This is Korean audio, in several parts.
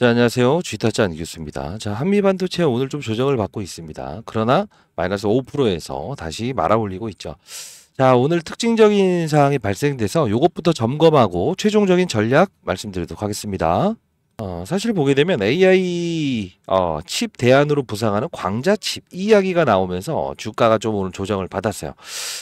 자, 안녕하세요. 쥐타짜 안기수입니다. 자, 한미 반도체 오늘 좀 조정을 받고 있습니다. 그러나 마이너스 5%에서 다시 말아 올리고 있죠. 자, 오늘 특징적인 사항이 발생돼서 이것부터 점검하고 최종적인 전략 말씀드리도록 하겠습니다. 어, 사실 보게 되면 AI 어, 칩 대안으로 부상하는 광자칩 이야기가 나오면서 주가가 좀 오늘 조정을 받았어요.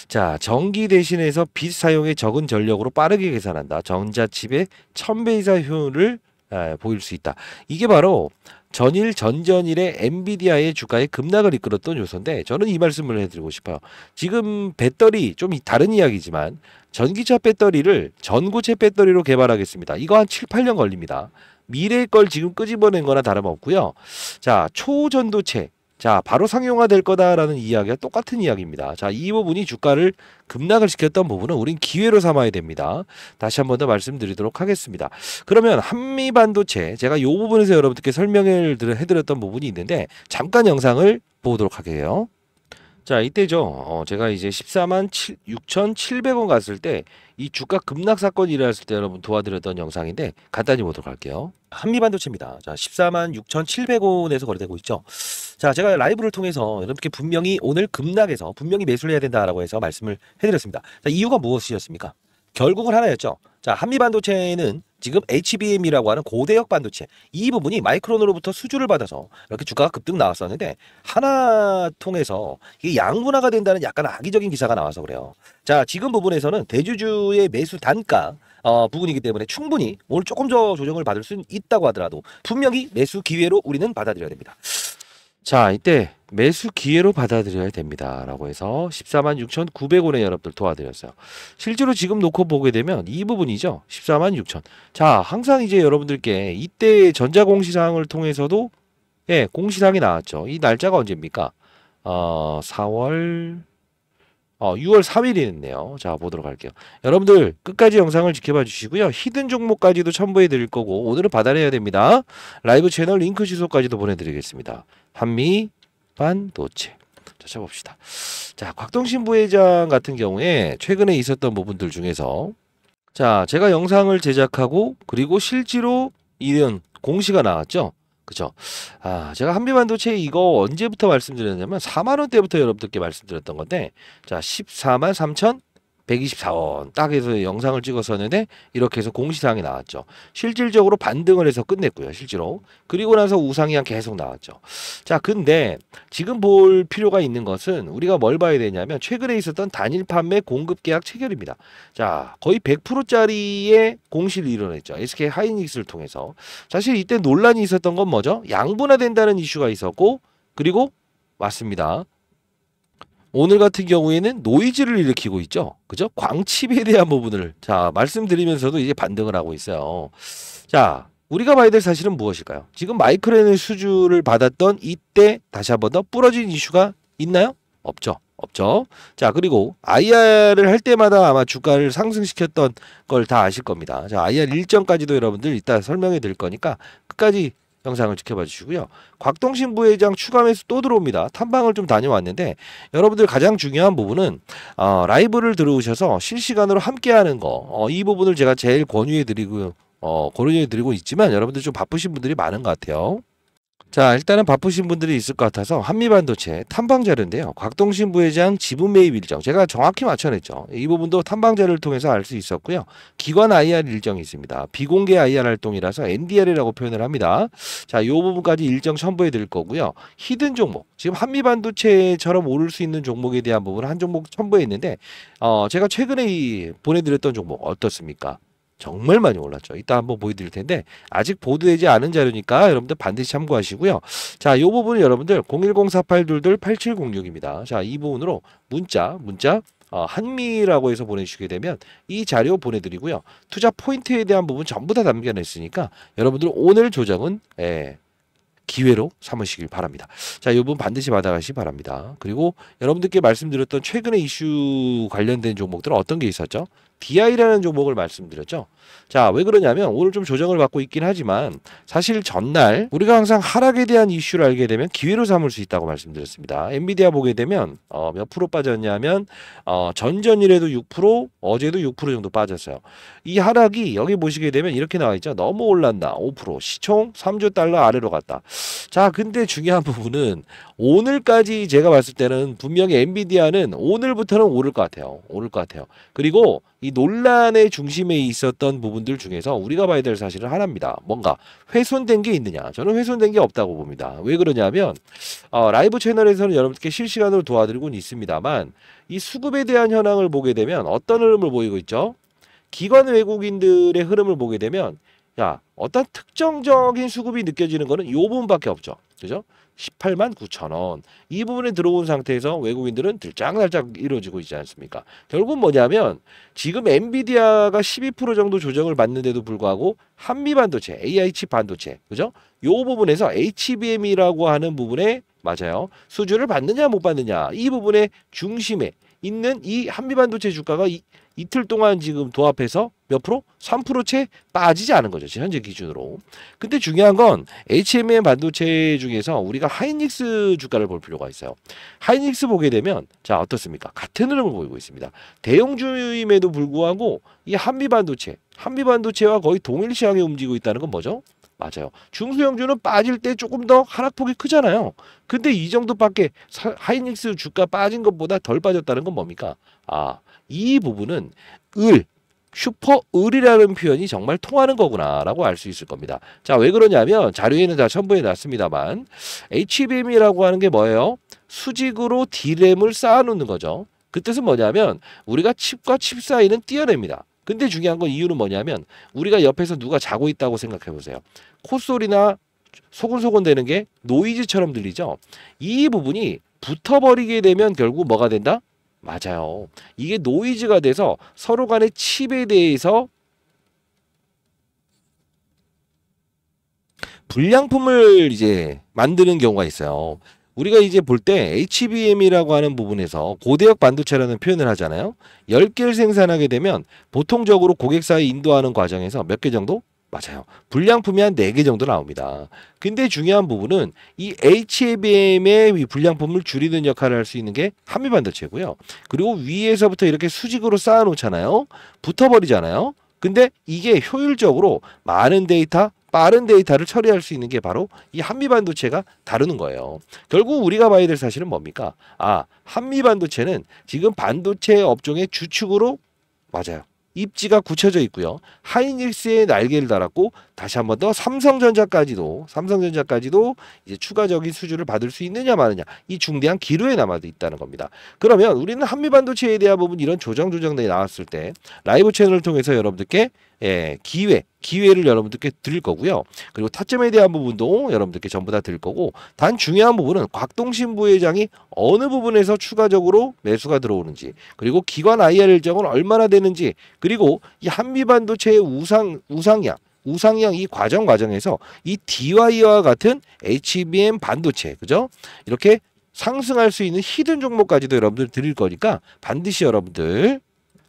자, 전기 대신해서 빛사용에 적은 전력으로 빠르게 계산한다. 전자칩의 1000배 이상 효율을 예, 보일 수 있다. 이게 바로 전일 전전일의 엔비디아의 주가의 급락을 이끌었던 요소인데 저는 이 말씀을 해드리고 싶어요. 지금 배터리 좀 다른 이야기지만 전기차 배터리를 전구체 배터리로 개발하겠습니다. 이거 한 7, 8년 걸립니다. 미래의 걸 지금 끄집어낸 거나 다름없고요. 자, 초전도체 자, 바로 상용화될 거다라는 이야기가 똑같은 이야기입니다. 자, 이 부분이 주가를 급락을 시켰던 부분은 우린 기회로 삼아야 됩니다. 다시 한 번 더 말씀드리도록 하겠습니다. 그러면 한미 반도체 제가 이 부분에서 여러분들께 설명을 해드렸던 부분이 있는데 잠깐 영상을 보도록 하게요. 자, 이때죠. 어, 제가 이제 14만 7, 6,700원 갔을 때 이 주가 급락 사건이 일어났을 때 여러분 도와드렸던 영상인데 간단히 보도록 할게요. 한미반도체입니다. 자, 14만 6,700원에서 거래되고 있죠. 자, 제가 라이브를 통해서 여러분께 분명히 오늘 급락에서 분명히 매수를 해야 된다라고 해서 말씀을 해드렸습니다. 자, 이유가 무엇이었습니까? 결국은 하나였죠. 자, 한미반도체는 지금 HBM이라고 하는 고대역 반도체 이 부분이 마이크론으로부터 수주를 받아서 이렇게 주가가 급등 나왔었는데 하나 통해서 이게 양분화가 된다는 약간 악의적인 기사가 나와서 그래요. 자 지금 부분에서는 대주주의 매수 단가 어, 부분이기 때문에 충분히 오늘 조금 더 조정을 받을 수 있다고 하더라도 분명히 매수 기회로 우리는 받아들여야 됩니다. 자, 이때 매수 기회로 받아들여야 됩니다. 라고 해서 14만 6,900원에 여러분들 도와드렸어요. 실제로 지금 놓고 보게 되면 이 부분이죠. 14만 6 0 자, 항상 이제 여러분들께 이때 전자공시사항을 통해서도 예, 공시사항이 나왔죠. 이 날짜가 언제입니까? 어, 4월 어, 6월 3일이네요. 자, 보도록 할게요. 여러분들 끝까지 영상을 지켜봐 주시고요. 히든 종목까지도 첨부해 드릴 거고 오늘은 받아내야 됩니다. 라이브 채널 링크 주소까지도 보내드리겠습니다. 한미 반도체. 자, 쳐봅시다. 자, 곽동신 부회장 같은 경우에 최근에 있었던 부분들 중에서 자, 제가 영상을 제작하고 그리고 실제로 이런 공시가 나왔죠. 그죠? 아, 제가 한비반도체 이거 언제부터 말씀드렸냐면 4만 원대부터 여러분들께 말씀드렸던 건데 자, 14만 3천 124원 딱 해서 영상을 찍었었는데 이렇게 해서 공시사항이 나왔죠. 실질적으로 반등을 해서 끝냈고요. 실제로. 그리고 나서 우상향 이 계속 나왔죠. 자, 근데 지금 볼 필요가 있는 것은 우리가 뭘 봐야 되냐면 최근에 있었던 단일 판매 공급 계약 체결입니다. 자, 거의 100%짜리의 공시를 이뤄냈죠. SK 하이닉스를 통해서. 사실 이때 논란이 있었던 건 뭐죠? 양분화된다는 이슈가 있었고 그리고 맞습니다. 오늘 같은 경우에는 노이즈를 일으키고 있죠. 그죠? 광칩에 대한 부분을 자, 말씀드리면서도 이제 반등을 하고 있어요. 자, 우리가 봐야 될 사실은 무엇일까요? 지금 마이크로의 수주를 받았던 이때 다시 한번더 부러진 이슈가 있나요? 없죠. 없죠. 자, 그리고 IR을 할 때마다 아마 주가를 상승시켰던 걸 다 아실 겁니다. 자, IR 일정까지도 여러분들 이따 설명해 드릴 거니까 끝까지 영상을 지켜봐 주시고요. 곽동신 부회장 추가 매수 또 들어옵니다. 탐방을 좀 다녀왔는데 여러분들 가장 중요한 부분은 어, 라이브를 들어오셔서 실시간으로 함께하는 거. 어, 이 부분을 제가 제일 권유해 드리고 어, 권유해 드리고 있지만 여러분들 좀 바쁘신 분들이 많은 것 같아요. 자 일단은 바쁘신 분들이 있을 것 같아서 한미반도체 탐방자료인데요. 곽동신 부회장 지분 매입 일정 제가 정확히 맞춰냈죠. 이 부분도 탐방자료를 통해서 알 수 있었고요. 기관 IR 일정이 있습니다. 비공개 IR 활동이라서 NDR이라고 표현을 합니다. 자이 부분까지 일정 첨부해 드릴 거고요. 히든 종목 지금 한미반도체처럼 오를 수 있는 종목에 대한 부분 을한 종목 첨부했는데어 제가 최근에 이 보내드렸던 종목 어떻습니까? 정말 많이 올랐죠. 이따 한번 보여드릴 텐데 아직 보도되지 않은 자료니까 여러분들 반드시 참고하시고요. 자, 이 부분은 여러분들 01048228706입니다. 자, 이 부분으로 문자, 문자 어, 한미라고 해서 보내주시게 되면 이 자료 보내드리고요. 투자 포인트에 대한 부분 전부 다 담겨냈으니까 여러분들 오늘 조정은 예, 기회로 삼으시길 바랍니다. 자, 이 부분 반드시 받아가시기 바랍니다. 그리고 여러분들께 말씀드렸던 최근의 이슈 관련된 종목들은 어떤 게 있었죠? DI라는 종목을 말씀드렸죠. 자, 왜 그러냐면 오늘 좀 조정을 받고 있긴 하지만 사실 전날 우리가 항상 하락에 대한 이슈를 알게 되면 기회로 삼을 수 있다고 말씀드렸습니다. 엔비디아 보게 되면 어, 몇 프로 빠졌냐면 어, 전전일에도 6% 어제도 6% 정도 빠졌어요. 이 하락이 여기 보시게 되면 이렇게 나와 있죠. 너무 올랐나 5% 시총 3조 달러 아래로 갔다. 자, 근데 중요한 부분은 오늘까지 제가 봤을 때는 분명히 엔비디아는 오늘부터는 오를 것 같아요. 오를 것 같아요. 그리고 이이 논란의 중심에 있었던 부분들 중에서 우리가 봐야 될사실을 하나입니다. 뭔가 훼손된 게 있느냐? 저는 훼손된 게 없다고 봅니다. 왜 그러냐면 어, 라이브 채널에서는 여러분께 실시간으로 도와드리고는 있습니다만 이 수급에 대한 현황을 보게 되면 어떤 흐름을 보이고 있죠? 기관 외국인들의 흐름을 보게 되면 야 어떤 특정적인 수급이 느껴지는 거는 요 부분밖에 없죠. 그죠? 18만 9천 원. 이 부분에 들어온 상태에서 외국인들은 들짝날짝 이루어지고 있지 않습니까? 결국 뭐냐면 지금 엔비디아가 12% 정도 조정을 받는데도 불구하고 한미 반도체, AI 칩 반도체, 그죠? 요 부분에서 HBM이라고 하는 부분에 맞아요. 수주를 받느냐 못 받느냐 이 부분의 중심에 있는 이 한미 반도체 주가가 이, 이틀 동안 지금 도합해서 몇 프로? 3%채 빠지지 않은 거죠. 현재 기준으로. 근데 중요한 건 HMM 반도체 중에서 우리가 하이닉스 주가를 볼 필요가 있어요. 하이닉스 보게 되면 자 어떻습니까? 같은 흐름을 보이고 있습니다. 대형주임에도 불구하고 이 한미 반도체, 한미 반도체와 거의 동일 시황에 움직이고 있다는 건 뭐죠? 맞아요. 중소형주는 빠질 때 조금 더 하락폭이 크잖아요. 근데 이 정도밖에 하이닉스 주가 빠진 것보다 덜 빠졌다는 건 뭡니까? 아, 이 부분은 을, 슈퍼 을이라는 표현이 정말 통하는 거구나라고 알 수 있을 겁니다. 자, 왜 그러냐면 자료에는 다 첨부해 놨습니다만 HBM이라고 하는 게 뭐예요? 수직으로 D램을 쌓아놓는 거죠. 그 뜻은 뭐냐면 우리가 칩과 칩 사이는 띄어냅니다. 근데 중요한 건 이유는 뭐냐면 우리가 옆에서 누가 자고 있다고 생각해 보세요. 콧소리나 소곤소곤 되는 게 노이즈처럼 들리죠. 이 부분이 붙어버리게 되면 결국 뭐가 된다? 맞아요. 이게 노이즈가 돼서 서로 간의 칩에 대해서 불량품을 이제 만드는 경우가 있어요. 우리가 이제 볼 때 HBM이라고 하는 부분에서 고대역 반도체라는 표현을 하잖아요. 10개를 생산하게 되면 보통적으로 고객사에 인도하는 과정에서 몇 개 정도? 맞아요. 불량품이 한 네 개 정도 나옵니다. 근데 중요한 부분은 이 HBM의 불량품을 줄이는 역할을 할 수 있는 게 함유 반도체고요. 그리고 위에서부터 이렇게 수직으로 쌓아 놓잖아요. 붙어 버리잖아요. 근데 이게 효율적으로 많은 데이터 빠른 데이터를 처리할 수 있는 게 바로 이 한미 반도체가 다루는 거예요. 결국 우리가 봐야 될 사실은 뭡니까? 아, 한미 반도체는 지금 반도체 업종의 주축으로 맞아요. 입지가 굳혀져 있고요. 하이닉스의 날개를 달았고 다시 한번 더 삼성전자까지도 삼성전자까지도 이제 추가적인 수주를 받을 수 있느냐 마느냐 이 중대한 기로에 남아 져 있다는 겁니다. 그러면 우리는 한미반도체에 대한 부분 이런 조정 조정들이 나왔을 때 라이브 채널을 통해서 여러분들께 예, 기회, 기회를 여러분들께 드릴 거고요. 그리고 타점에 대한 부분도 여러분들께 전부 다 드릴 거고 단 중요한 부분은 곽동신 부회장이 어느 부분에서 추가적으로 매수가 들어오는지 그리고 기관 IR 일정은 얼마나 되는지 그리고 이 한미반도체의 우상 우상향 우상향 이 과정 과정에서 이 DY와 같은 HBM 반도체 그죠? 이렇게 상승할 수 있는 히든 종목까지도 여러분들 드릴 거니까 반드시 여러분들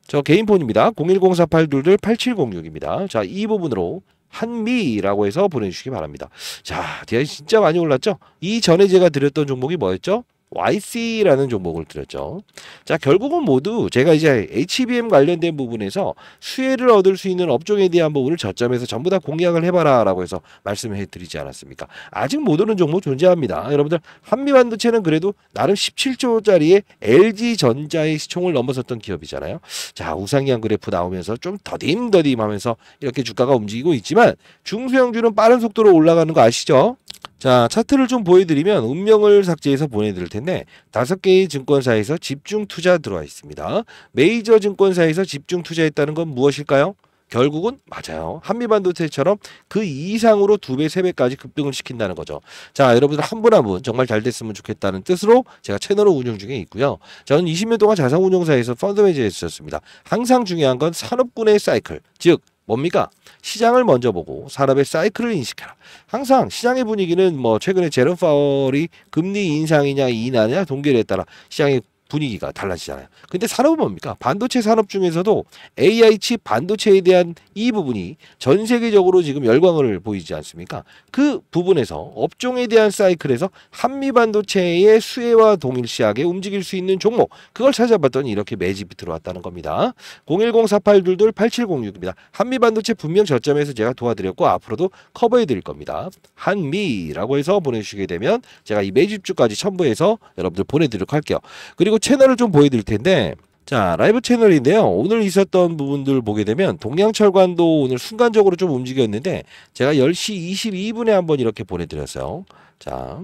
저 개인폰입니다. 01048228706입니다. 자, 이 부분으로 한미라고 해서 보내주시기 바랍니다. 자, 디아 진짜 많이 올랐죠? 이전에 제가 드렸던 종목이 뭐였죠? YC라는 종목을 들었죠 자, 결국은 모두 제가 이제 HBM 관련된 부분에서 수혜를 얻을 수 있는 업종에 대한 부분을 저점에서 전부 다 공략을 해봐라 라고 해서 말씀을 해드리지 않았습니까? 아직 못 오는 종목 존재합니다. 여러분들, 한미반도체는 그래도 나름 17조짜리의 LG전자의 시총을 넘어섰던 기업이잖아요. 자, 우상향 그래프 나오면서 좀 더딤더딤 하면서 이렇게 주가가 움직이고 있지만 중소형주는 빠른 속도로 올라가는 거 아시죠? 자, 차트를 좀 보여드리면 운명을 삭제해서 보내드릴 텐데 다섯 개의 증권사에서 집중 투자 들어와 있습니다. 메이저 증권사에서 집중 투자했다는 건 무엇일까요? 결국은 맞아요. 한미반도체처럼 그 이상으로 두 배, 세 배까지 급등을 시킨다는 거죠. 자, 여러분들 한분 한분 한 분 정말 잘 됐으면 좋겠다는 뜻으로 제가 채널을 운영 중에 있고요. 저는 20년 동안 자산운용사에서 펀드 매니저였었습니다. 항상 중요한 건 산업군의 사이클, 즉 뭡니까? 시장을 먼저 보고 산업의 사이클을 인식해라. 항상 시장의 분위기는 뭐 최근에 제롬 파월이 금리 인상이냐 인하냐 동결에 따라 시장의 분위기가 달라지잖아요. 근데 산업은 뭡니까? 반도체 산업 중에서도 AI 칩 반도체에 대한 이 부분이 전 세계적으로 지금 열광을 보이지 않습니까? 그 부분에서 업종에 대한 사이클에서 한미 반도체의 수혜와 동일시하게 움직일 수 있는 종목 그걸 찾아봤더니 이렇게 매집이 들어왔다는 겁니다. 010-4822-8706입니다. 한미 반도체 분명 저점에서 제가 도와드렸고 앞으로도 커버해 드릴 겁니다. 한미라고 해서 보내주시게 되면 제가 이 매집주까지 첨부해서 여러분들 보내드리도록 할게요. 그리고 채널을 좀 보여드릴 텐데 자 라이브 채널인데요 오늘 있었던 부분들 보게 되면 동양철관도 오늘 순간적으로 좀 움직였는데 제가 10시 22분에 한번 이렇게 보내드렸어요 자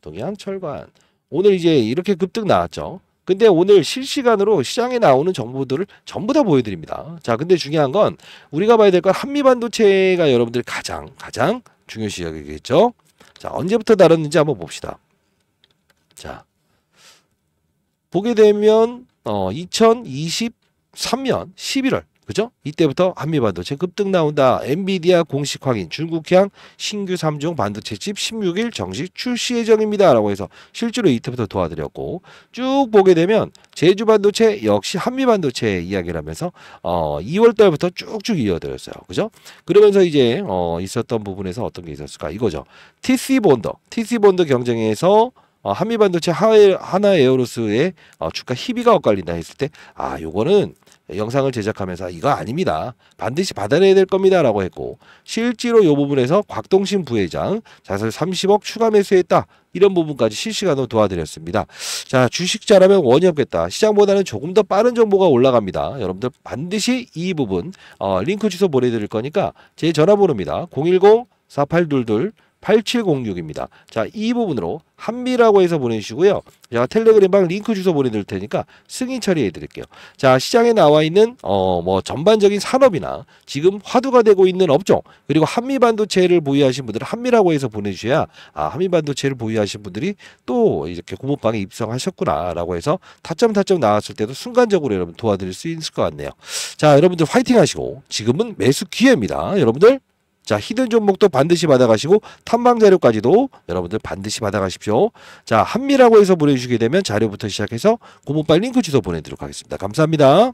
동양철관 오늘 이제 이렇게 급등 나왔죠 근데 오늘 실시간으로 시장에 나오는 정보들을 전부 다 보여드립니다 자 근데 중요한 건 우리가 봐야 될 건 한미반도체가 여러분들 가장 가장 중요시 여기겠죠 자 언제부터 다뤘는지 한번 봅시다 자 보게 되면 어 2023년 11월 그죠? 이때부터 한미반도체 급등 나온다. 엔비디아 공식 확인 중국향 신규 3종 반도체 칩 16일 정식 출시 예정입니다. 라고 해서 실제로 이때부터 도와드렸고 쭉 보게 되면 제주 반도체 역시 한미 반도체 이야기를 하면서 어 2월 달부터 쭉쭉 이어드렸어요. 그죠? 그러면서 이제 어 있었던 부분에서 어떤 게 있었을까? 이거죠. TC 본더 TC 본더 경쟁에서 어, 한미반도체 하나 에어로스의 어, 주가 희비가 엇갈린다 했을 때 아 요거는 영상을 제작하면서 아, 이거 아닙니다. 반드시 받아내야 될 겁니다라고 했고 실제로 요 부분에서 곽동신 부회장 자살 30억 추가 매수했다. 이런 부분까지 실시간으로 도와드렸습니다. 자, 주식자라면 원이 없겠다. 시장보다는 조금 더 빠른 정보가 올라갑니다. 여러분들 반드시 이 부분 어, 링크 주소 보내드릴 거니까 제 전화번호입니다. 010 4822 8706입니다. 자, 이 부분으로 한미라고 해서 보내주시고요. 제가 텔레그램방 링크 주소 보내드릴 테니까 승인 처리해드릴게요. 자, 시장에 나와 있는 어 뭐 전반적인 산업이나 지금 화두가 되고 있는 업종 그리고 한미 반도체를 보유하신 분들은 한미라고 해서 보내주셔야 아 한미 반도체를 보유하신 분들이 또 이렇게 고무방에 입성하셨구나라고 해서 타점 타점 나왔을 때도 순간적으로 여러분 도와드릴 수 있을 것 같네요. 자, 여러분들 화이팅하시고 지금은 매수 기회입니다. 여러분들. 자, 히든 종목도 반드시 받아가시고 탐방 자료까지도 여러분들 반드시 받아가십시오. 자, 한미라고 해서 보내주시게 되면 자료부터 시작해서 고무발 링크 주소 보내드리도록 하겠습니다. 감사합니다.